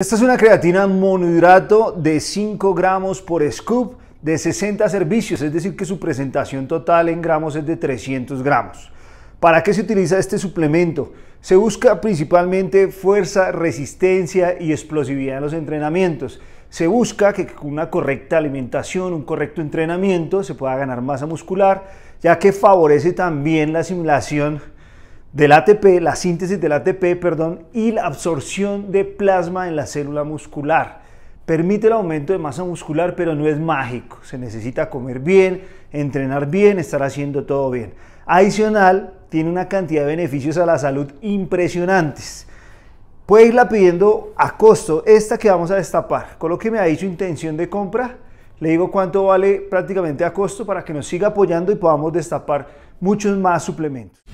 Esta es una creatina monohidrato de 5 gramos por scoop de 60 servicios, es decir, que su presentación total en gramos es de 300 gramos. ¿Para qué se utiliza este suplemento? Se busca principalmente fuerza, resistencia y explosividad en los entrenamientos. Se busca que con una correcta alimentación, un correcto entrenamiento, se pueda ganar masa muscular, ya que favorece también la simulación del ATP, la síntesis del ATP, perdón, y la absorción de plasma en la célula muscular. Permite el aumento de masa muscular, pero no es mágico. Se necesita comer bien, entrenar bien, estar haciendo todo bien. Adicional, tiene una cantidad de beneficios a la salud impresionantes. Puede irla pidiendo a costo, esta que vamos a destapar. Con lo que me ha dicho intención de compra, le digo cuánto vale prácticamente a costo para que nos siga apoyando y podamos destapar muchos más suplementos.